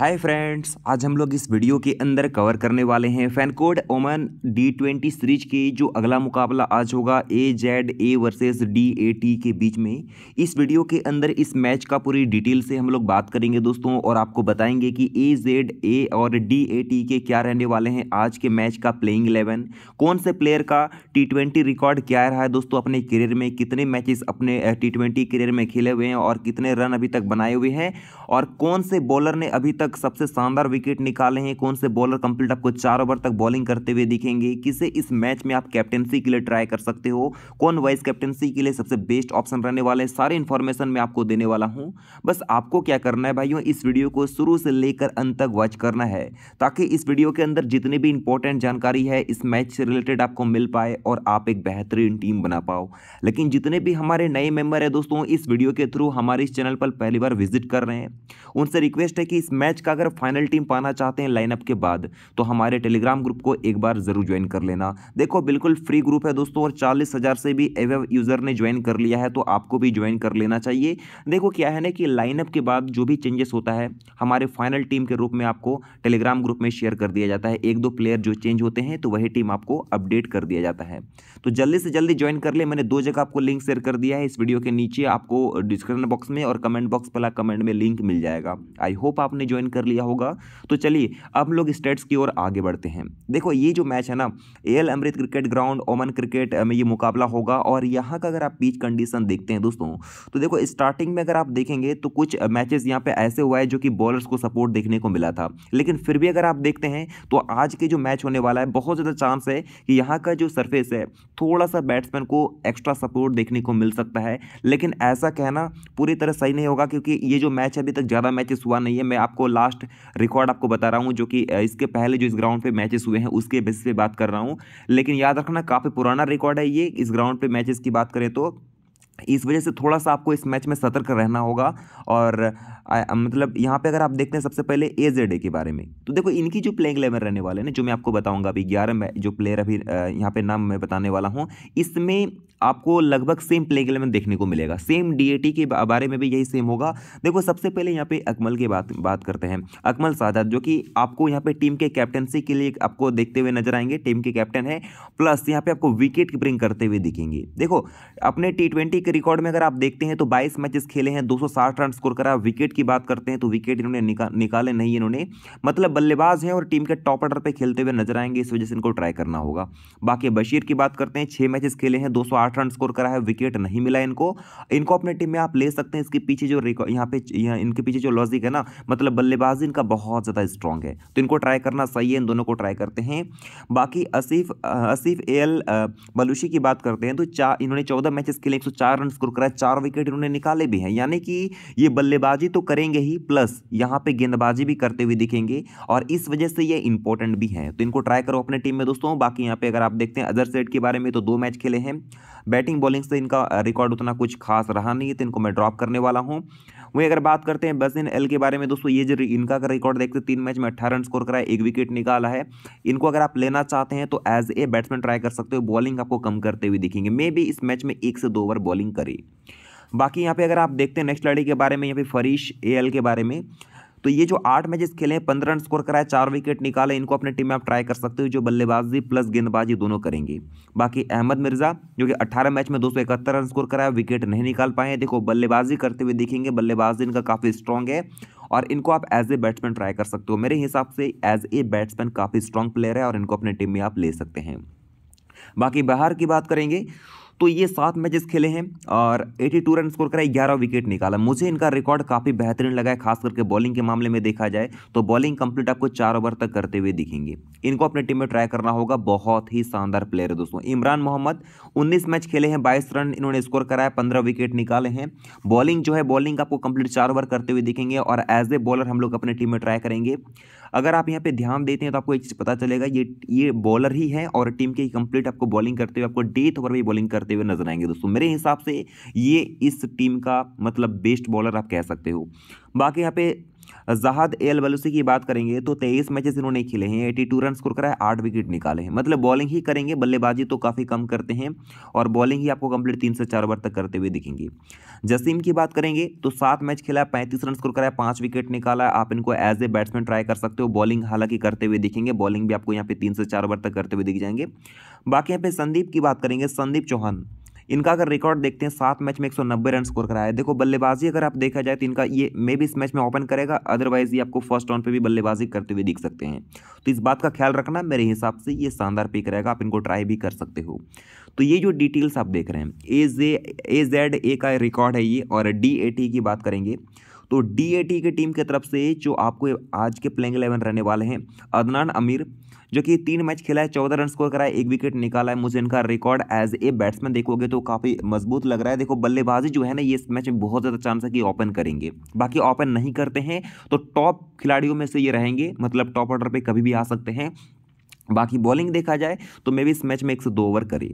hi friends आज हम लोग इस वीडियो के अंदर कवर करने वाले हैं फैनकोड ओमन डी ट्वेंटी सीरीज के जो अगला मुकाबला आज होगा A Z A versus D A T के बीच में इस वीडियो के अंदर इस मैच का पूरी डिटेल से हम लोग बात करेंगे दोस्तों और आपको बताएंगे कि ए जेड ए और डी ए टी के क्या रहने वाले हैं आज के मैच का प्लेइंग इलेवन कौन से प्लेयर का टी ट्वेंटी रिकॉर्ड क्या रहा है दोस्तों अपने करियर में कितने मैचेस अपने टी ट्वेंटी करियर में खेले हुए हैं और कितने रन अभी तक बनाए हुए हैं और कौन से बॉलर ने अभी तक तक सबसे शानदार विकेट निकाले हैं कौन से बॉलर कंप्लीट आपको चार ओवर तक बॉलिंग करते हुए दिखेंगे किसे इस मैच में आप कैप्टनसी के लिए ट्राई कर सकते हो कौन वाइस कैप्टनसी के लिए सबसे बेस्ट ऑप्शन रहने वाले हैं सारे इन्फॉर्मेशन मैं आपको देने वाला हूँ बस आपको क्या करना है भाइयों इस वीडियो को शुरू से लेकर अंत तक वॉच करना है ताकि इस वीडियो के अंदर जितनी भी इंपॉर्टेंट जानकारी है इस मैच से रिलेटेड आपको मिल पाए और आप एक बेहतरीन टीम बना पाओ लेकिन जितने भी हमारे नए मेंबर है दोस्तों इस वीडियो के थ्रू हमारे इस चैनल पर पहली बार विजिट कर रहे हैं उनसे रिक्वेस्ट है कि इस मैच मैच का अगर फाइनल टीम पाना चाहते हैं लाइनअप के बाद तो हमारे टेलीग्राम ग्रुप को एक बार ज़रूर ज्वाइन कर लेना देखो बिल्कुल फ्री ग्रुप है दोस्तों और चालीस हज़ार से भी एव यूज़र ने ज्वाइन कर लिया है तो आपको भी ज्वाइन कर लेना चाहिए देखो क्या है ना कि लाइनअप के बाद जो भी चेंजेस होता है हमारे फाइनल टीम के रूप में आपको टेलीग्राम ग्रुप में शेयर कर दिया जाता है एक दो प्लेयर जो चेंज होते हैं तो वही टीम आपको अपडेट कर दिया जाता है तो जल्दी से जल्दी ज्वाइन कर ले मैंने दो जगह आपको लिंक शेयर कर दिया है इस वीडियो के नीचे आपको डिस्क्रिप्शन बॉक्स में और कमेंट बॉक्स पहला कमेंट में लिंक मिल जाएगा आई होप आपने ज्वाइन ज्वाइन कर लिया होगा तो चलिए अब हम लोग स्टेट्स की ओर आगे बढ़ते हैं देखो ये जो मैच है ना Al Amerat cricket ground Oman cricket में ये मुकाबला होगा और यहाँ का अगर आप पीच कंडीशन देखते हैं दोस्तों तो देखो स्टार्टिंग में अगर आप देखेंगे तो कुछ मैचेस यहाँ पे ऐसे हुआ है जो कि बॉलर्स को सपोर्ट देखने को मिला था लेकिन फिर भी अगर आप देखते हैं तो आज के जो मैच होने वाला है बहुत ज़्यादा चांस है कि यहाँ का जो सरफेस है थोड़ा सा बैट्समैन को एक्स्ट्रा सपोर्ट देखने को मिल सकता है लेकिन ऐसा कहना पूरी तरह सही नहीं होगा क्योंकि ये जो मैच अभी तक ज़्यादा मैचेस हुआ नहीं है मैं आपको लास्ट रिकॉर्ड आपको बता रहा हूँ जो कि इसके पहले जो इस ग्राउंड पे मैचेस हुए हैं उसके बेसिस पे बात कर रहा हूँ लेकिन याद रखना काफ़ी पुराना रिकॉर्ड है ये इस ग्राउंड पे मैचेस की बात करें तो इस वजह से थोड़ा सा आपको इस मैच में सतर्क रहना होगा और आ, मतलब यहाँ पे अगर आप देखते हैं सबसे पहले ए जेड ए के बारे में तो देखो इनकी जो प्लेइंग इलेवन रहने वाले हैं जो मैं आपको बताऊंगा अभी ग्यारह जो प्लेयर अभी यहाँ पे नाम मैं बताने वाला हूँ इसमें आपको लगभग सेम प्ले ग्रेड में देखने को मिलेगा सेम डी के बारे में भी यही सेम होगा देखो सबसे पहले यहाँ पे अकमल की बात बात करते हैं अकमल साजाद जो कि आपको यहाँ पे टीम के कैप्टनसी के लिए आपको देखते हुए नजर आएंगे टीम के कैप्टन है प्लस यहाँ पे आपको विकेट कीपिंग करते हुए दिखेंगे देखो अपने टी ट्वेंटी के रिकॉर्ड में अगर आप देखते हैं तो बाईस मैचेस खेले हैं साठ रन स्कोर करा विकेट की बात करते हैं तो विकेट इन्होंने निकाले नहीं इन्होंने मतलब बल्लेबाज हैं और टीम के टॉप ऑर्डर पर खेलते हुए नजर आएंगे इस वजह से इनको ट्राई करना होगा बाकी बशीर की बात करते हैं छः मैचेस खेले हैं दो सौ आठ रन स्कोर करा है विकेट नहीं मिला इनको इनको अपने टीम में आप ले सकते हैं इसके पीछे जो रिकॉर्ड यहाँ पे यहाँ इनके पीछे जो लॉजिक है ना मतलब बल्लेबाजी इनका बहुत ज़्यादा स्ट्रॉन्ग है तो इनको ट्राई करना सही है इन दोनों को ट्राई करते हैं बाकी असीफ असीफ ए एल बलूशी की बात करते हैं तो चार इन्होंने चौदह मैचेस के लिए एक रन स्कोर करा चार विकेट इन्होंने निकाले भी हैं यानी कि ये बल्लेबाजी तो करेंगे ही प्लस यहाँ पर गेंदबाजी भी करते हुए दिखेंगे और इस वजह से ये इंपॉर्टेंट भी हैं तो इनको ट्राई करो अपने टीम में दोस्तों बाकी यहाँ पर अगर आप देखते हैं अदर सेट के बारे में तो दो मैच खेले हैं बैटिंग बॉलिंग से इनका रिकॉर्ड उतना कुछ खास रहा नहीं है तो इनको मैं ड्रॉप करने वाला हूँ वहीं अगर बात करते हैं बजिन एल के बारे में दोस्तों ये जो इनका अगर रिकॉर्ड देखते हैं तीन मैच में अट्ठारह रन स्कोर कराए एक विकेट निकाला है इनको अगर आप लेना चाहते हैं तो एज ए बैट्समैन ट्राई कर सकते हो बॉलिंग आपको कम करते हुए दिखेंगे मे भी इस मैच में एक से दो ओवर बॉलिंग करे बाकी यहाँ पे अगर आप देखते हैं नेक्स्ट लड़ी के बारे में यहाँ पे फरीश एल के बारे में तो ये जो आठ मैचेस खेले हैं पंद्रह रन स्कोर कराए चार विकेट निकाले इनको अपने टीम में आप ट्राई कर सकते हो जो बल्लेबाजी प्लस गेंदबाजी दोनों करेंगे बाकी अहमद मिर्जा जो कि अट्ठारह मैच में दो रन स्कोर कराया विकेट नहीं निकाल पाए हैं देखो बल्लेबाजी करते हुए देखेंगे बल्लेबाजी इनका काफ़ी स्ट्रॉन्ग है और इनको आप एज ए बैट्समैन ट्राई कर सकते हो मेरे हिसाब से एज ए बैट्समैन काफ़ी स्ट्रॉन्ग प्लेयर है और इनको अपने टीम में आप ले सकते हैं बाकी बाहर की बात करेंगे तो ये सात मैचेस खेले हैं और 82 रन स्कोर कराए ग्यारह विकेट निकाला मुझे इनका रिकॉर्ड काफ़ी बेहतरीन लगा है खास करके बॉलिंग के मामले में देखा जाए तो बॉलिंग कंप्लीट आपको चार ओवर तक करते हुए दिखेंगे इनको अपने टीम में ट्राई करना होगा बहुत ही शानदार प्लेयर है दोस्तों इमरान मोहम्मद उन्नीस मैच खेले हैं बाईस रन इन्होंने स्कोर कराया पंद्रह विकेट निकाले हैं बॉलिंग जो है बॉलिंग आपको कंप्लीट चार ओवर करते हुए दिखेंगे और एज ए बॉलर हम लोग अपने टीम में ट्राई करेंगे अगर आप यहाँ पे ध्यान देते हैं तो आपको एक चीज़ पता चलेगा ये ये बॉलर ही है और टीम के कंप्लीट आपको बॉलिंग करते हुए आपको डेथ ओवर भी बॉलिंग करते हुए नजर आएंगे दोस्तों मेरे हिसाब से ये इस टीम का मतलब बेस्ट बॉलर आप कह सकते हो बाकी यहाँ पे जहाद एल बलूसी की बात करेंगे तो तेईस मैचेस इन्होंने खेले हैं एटी टू रन स्कोर कराए आठ विकेट निकाले हैं मतलब बॉलिंग ही करेंगे बल्लेबाजी तो काफ़ी कम करते हैं और बॉलिंग ही आपको कंप्लीट तीन से चार ओवर तक करते हुए दिखेंगे जसीम की बात करेंगे तो सात मैच खेला है पैंतीस रन स्कोर कराया पाँच विकेट निकाला है आप इनको एज ए बैट्समैन ट्राई कर सकते हो बॉलिंग हालांकि करते हुए दिखेंगे बॉलिंग भी आपको यहाँ पे तीन से चार ओवर तक करते हुए दिख जाएंगे बाकी यहाँ पे संदीप की बात करेंगे संदीप चौहान इनका अगर रिकॉर्ड देखते हैं सात मैच में एक रन स्कोर कराया है देखो बल्लेबाजी अगर आप देखा जाए तो इनका ये मे भी इस मैच में ओपन करेगा अदरवाइज ये आपको फर्स्ट राउंड पर भी बल्लेबाजी करते हुए दिख सकते हैं तो इस बात का ख्याल रखना मेरे हिसाब से ये शानदार पिक रहेगा आप इनको ट्राई भी कर सकते हो तो ये जो डिटेल्स आप देख रहे हैं ए जे ए जेड ए का रिकॉर्ड है ये और डी ए टी की बात करेंगे तो डी ए टी की टीम की तरफ से जो आपको आज के प्लेइंग इलेवन रहने वाले हैं अदनान अमीर जो कि तीन मैच खेला है चौदह रन स्कोर करा है एक विकेट निकाला है मुझे इनका रिकॉर्ड एज ए बैट्समैन देखोगे तो काफ़ी मजबूत लग रहा है देखो बल्लेबाजी जो है ना ये इस मैच में बहुत ज़्यादा चांस है कि ओपन करेंगे बाकी ओपन नहीं करते हैं तो टॉप खिलाड़ियों में से ये रहेंगे मतलब टॉप ऑर्डर पर कभी भी आ सकते हैं बाकी बॉलिंग देखा जाए तो मे भी इस मैच में एक सौ दो ओवर करी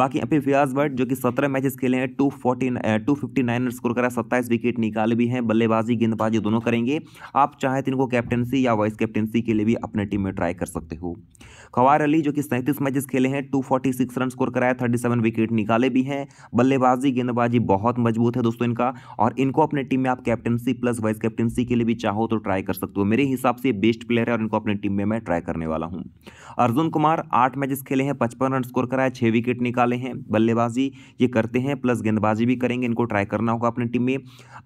बाकी अभी फियाज भट्ट जो कि सत्रह मैचेस खेले हैं two forty two fifty nine score करा सत्ताईस विकेट निकाले भी हैं बल्लेबाजी गेंदबाजी दोनों करेंगे आप चाहे तो इनको कैप्टनसी या वाइस कैप्टनसी के लिए भी अपने टीम में ट्राई कर सकते हो खवार अली जो कि सैंतीस मैचेस खेले हैं two forty six run score कराया थर्टी सेवन विकेट निकाले भी हैं बल्लेबाजी गेंदबाजी बहुत मजबूत है दोस्तों इनका और इनको अपने टीम में आप कैप्टनसी प्लस वाइस कैप्टनसी के लिए भी चाहो तो ट्राई कर सकते हो मेरे हिसाब से बेस्ट प्लेयर है और इनको अपनी टीम में मैं ट्राई करने वाला हूँ अर्जुन कुमार आठ मैचेस खेले हैं पचपन रन स्कोर कराए छः विकेट निकाले हैं बल्लेबाजी ये करते हैं प्लस गेंदबाजी भी करेंगे इनको ट्राई करना होगा अपनी टीम में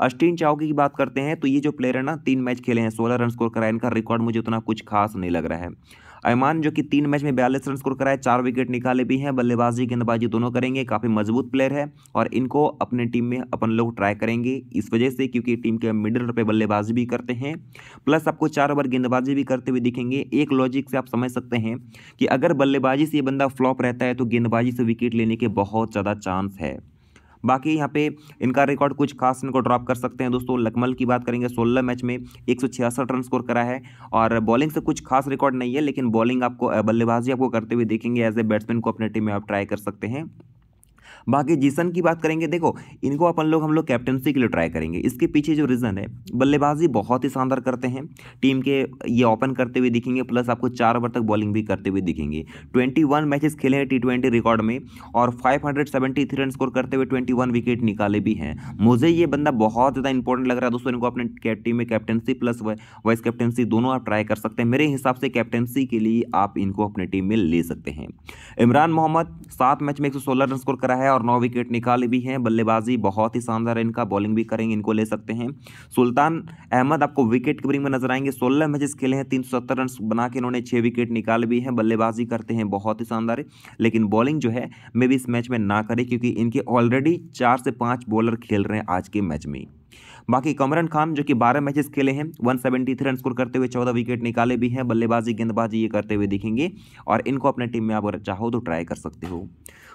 अस्टीन चाउकी की बात करते हैं तो ये जो प्लेयर है ना तीन मैच खेले हैं सोलह रन स्कोर कराए इनका रिकॉर्ड मुझे उतना कुछ खास नहीं लग रहा है अयमान जो कि तीन मैच में बयालीस रन स्कोर कराए चार विकेट निकाले भी हैं बल्लेबाजी गेंदबाजी दोनों करेंगे काफ़ी मजबूत प्लेयर है और इनको अपने टीम में अपन लोग ट्राई करेंगे इस वजह से क्योंकि टीम के मिडल पर बल्लेबाजी भी करते हैं प्लस आपको चार ओवर गेंदबाजी भी करते हुए दिखेंगे एक लॉजिक से आप समझ सकते हैं कि अगर बल्लेबाजी से ये बंदा फ्लॉप रहता है तो गेंदबाजी से विकेट लेने के बहुत ज़्यादा चांस है बाकी यहाँ पे इनका रिकॉर्ड कुछ खास इनको ड्रॉप कर सकते हैं दोस्तों लकमल की बात करेंगे सोलह मैच में एक रन स्कोर करा है और बॉलिंग से कुछ खास रिकॉर्ड नहीं है लेकिन बॉलिंग आपको बल्लेबाजी आपको करते हुए देखेंगे एज ए बैट्समैन को अपने टीम में आप ट्राई कर सकते हैं बाकी जीसन की बात करेंगे देखो इनको अपन लोग हम लोग कैप्टनसी के लिए ट्राई करेंगे इसके पीछे जो रीज़न है बल्लेबाजी बहुत ही शानदार करते हैं टीम के ये ओपन करते हुए दिखेंगे प्लस आपको चार ओवर तक बॉलिंग भी करते हुए दिखेंगे ट्वेंटी वन मैचेस खेले हैं टी ट्वेंटी रिकॉर्ड में और five hundred seventy three run score करते हुए ट्वेंटी वन विकेट निकाले भी हैं मुझे ये बंदा बहुत ज़्यादा इंपॉर्टेंट लग रहा है दोस्तों इनको अपने टीम में कैप्टनसी प्लस वाइस कैप्टनसी दोनों आप ट्राई कर सकते हैं मेरे हिसाब से कैप्टनसी के लिए आप इनको अपने टीम में ले सकते हैं इमरान मोहम्मद सात मैच में एक रन स्कोर करा है और नौ विकेट निकाले भी हैं बल्लेबाजी बहुत ही शानदार है इनका बॉलिंग भी करेंगे इनको ले सकते हैं सुल्तान अहमद आपको विकेट कीपरिंग में नजर आएंगे सोलह मैचेस खेले हैं तीन रन बना के इन्होंने छः विकेट निकाल भी हैं बल्लेबाजी करते हैं बहुत ही शानदार है लेकिन बॉलिंग जो है मे भी इस मैच में ना करें क्योंकि इनके ऑलरेडी चार से पाँच बॉलर खेल रहे हैं आज के मैच में बाकी कमरन खान जो कि बारह मैचेस खेले हैं वन रन स्कोर करते हुए चौदह विकेट निकाले भी हैं बल्लेबाजी गेंदबाजी ये करते हुए दिखेंगे और इनको अपने टीम में आप अगर चाहो तो ट्राई कर सकते हो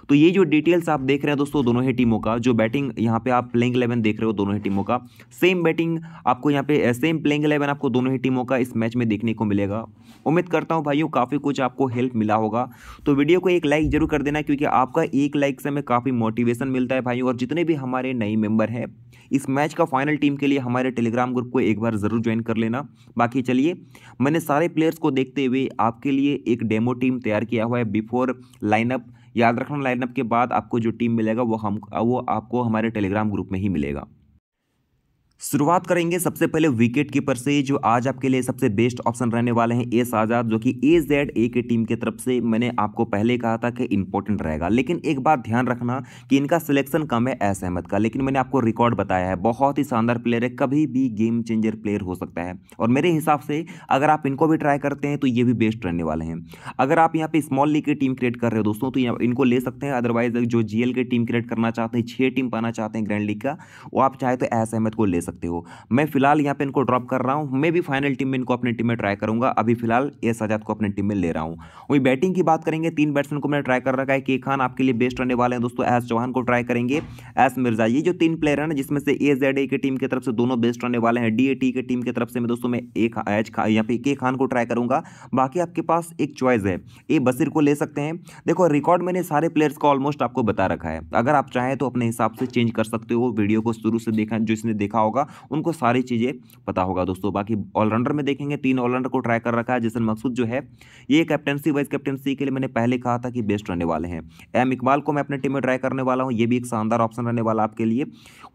तो ये जो डिटेल्स आप देख रहे हैं दोस्तों दोनों ही टीमों का जो बैटिंग यहाँ पे आप प्लेइंग इलेवन देख रहे हो दोनों ही टीमों का सेम बैटिंग आपको यहाँ पे सेम प्लेइंग इलेवन आपको दोनों ही टीमों का इस मैच में देखने को मिलेगा उम्मीद करता हूँ भाइयों काफ़ी कुछ आपको हेल्प मिला होगा तो वीडियो को एक लाइक जरूर कर देना क्योंकि आपका एक लाइक से हमें काफ़ी मोटिवेशन मिलता है भाइयों और जितने भी हमारे नए मेम्बर हैं इस मैच का फाइनल टीम के लिए हमारे टेलीग्राम ग्रुप को एक बार ज़रूर ज्वाइन कर लेना बाकी चलिए मैंने सारे प्लेयर्स को देखते हुए आपके लिए एक डेमो टीम तैयार किया हुआ है बिफोर लाइनअप याद रखना लाइनअप के बाद आपको जो टीम मिलेगा वो हम वो आपको हमारे टेलीग्राम ग्रुप में ही मिलेगा शुरुआत करेंगे सबसे पहले विकेट कीपर से जो आज आपके लिए सबसे बेस्ट ऑप्शन रहने वाले हैं एस आज़ाद जो कि ए जेड ए के टीम की तरफ से मैंने आपको पहले कहा था कि इंपॉर्टेंट रहेगा लेकिन एक बात ध्यान रखना कि इनका सिलेक्शन कम है एस अहमद का लेकिन मैंने आपको रिकॉर्ड बताया है बहुत ही शानदार प्लेयर है कभी भी गेम चेंजर प्लेयर हो सकता है और मेरे हिसाब से अगर आप इनको भी ट्राई करते हैं तो ये भी बेस्ट रहने वाले हैं अगर आप यहाँ पर स्मॉल लीग की टीम क्रिएट कर रहे हो दोस्तों तो इनको ले सकते हैं अदरवाइज जो जी की टीम क्रिएट करना चाहते हैं छः टीम पाना चाहते हैं ग्रैंड लीग का वो आप चाहे तो एस अहमद को ले सकते हो मैं फिलहाल यहाँ पे इनको ड्रॉप कर रहा हूँ मैं भी फाइनल टीम में इनको अपनी टीम में ट्राई करूँगा अभी फिलहाल एस आजाद को अपनी टीम में ले रहा हूँ वही बैटिंग की बात करेंगे तीन बैट्समैन को मैंने ट्राई कर रखा है के खान आपके लिए बेस्ट रहने वाले हैं दोस्तों एस चौहान को ट्राई करेंगे एस मिर्जा ये जो तीन प्लेयर हैं जिसमें से ए जेड की टीम की तरफ से दोनों बेस्ट रहने वाले हैं डी की टीम की तरफ से मैं दोस्तों में एक एच यहाँ पे के खान को ट्राई करूँगा बाकी आपके पास एक चॉइस है ए बसीर को ले सकते हैं देखो रिकॉर्ड मैंने सारे प्लेयर्स का ऑलमोस्ट आपको बता रखा है अगर आप चाहें तो अपने हिसाब से चेंज कर सकते हो वीडियो को शुरू से देखा जिसने देखा होगा होगा उनको सारी चीज़ें पता होगा दोस्तों बाकी ऑलराउंडर में देखेंगे तीन ऑलराउंडर को ट्राई कर रखा है जिसन मकसूद जो है ये कैप्टनसी वाइस कैप्टनसी के लिए मैंने पहले कहा था कि बेस्ट रहने वाले हैं एम इकबाल को मैं अपने टीम में ट्राई करने वाला हूँ ये भी एक शानदार ऑप्शन रहने वाला आपके लिए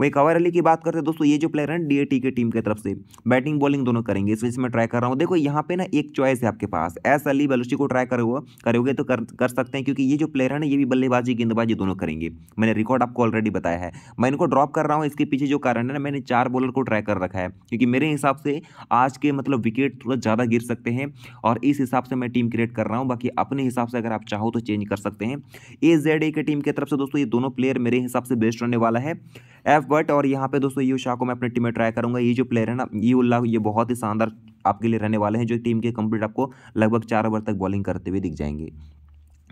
वहीं कवर अली की बात करते हैं दोस्तों ये जो प्लेयर हैं डी की टीम की तरफ से बैटिंग बॉलिंग दोनों करेंगे इस वजह से मैं ट्राई कर रहा हूँ देखो यहाँ पे ना एक चॉइस है आपके पास एस अली बलूची को ट्राई करोगे करोगे तो कर कर सकते हैं क्योंकि ये जो प्लेयर है ना ये भी बल्लेबाजी गेंदबाजी दोनों करेंगे मैंने रिकॉर्ड आपको ऑलरेडी बताया है मैं इनको ड्रॉप कर रहा हूँ इसके पीछे जो कारण है ना मैंने चार बॉलर को ट्राई कर रखा है क्योंकि मेरे हिसाब से आज के मतलब विकेट थोड़ा ज़्यादा गिर सकते हैं और इस हिसाब से मैं टीम क्रिएट कर रहा हूँ बाकी अपने हिसाब से अगर आप चाहो तो चेंज कर सकते हैं ए जेड ए की टीम की तरफ से दोस्तों ये दोनों प्लेयर मेरे हिसाब से बेस्ट होने वाला है एफ बट और यहाँ पे दोस्तों यू शाह को मैं अपनी टीम में ट्राई करूँगा ये जो प्लेयर है ना यू उल्ला ये बहुत ही शानदार आपके लिए रहने वाले हैं जो टीम के कंप्लीट आपको लगभग चार ओवर तक बॉलिंग करते हुए दिख जाएंगे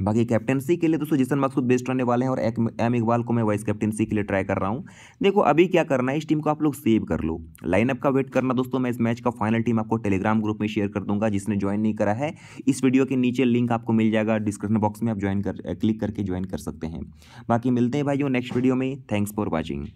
बाकी कैप्टनसी के लिए दोस्तों जिसन मकसूद बेस्ट रहने वाले हैं और एम इकबाल को मैं वाइस कैप्टनसी के लिए ट्राई कर रहा हूं देखो अभी क्या करना है इस टीम को आप लोग सेव कर लो लाइनअप का वेट करना दोस्तों मैं इस मैच का फाइनल टीम आपको टेलीग्राम ग्रुप में शेयर कर दूंगा जिसने ज्वाइन नहीं करा है इस वीडियो के नीचे लिंक आपको मिल जाएगा डिस्क्रिप्शन बॉक्स में आप ज्वाइन कर क्लिक करके ज्वाइन कर सकते हैं बाकी मिलते हैं भाई नेक्स्ट वीडियो में थैंक्स फॉर वॉचिंग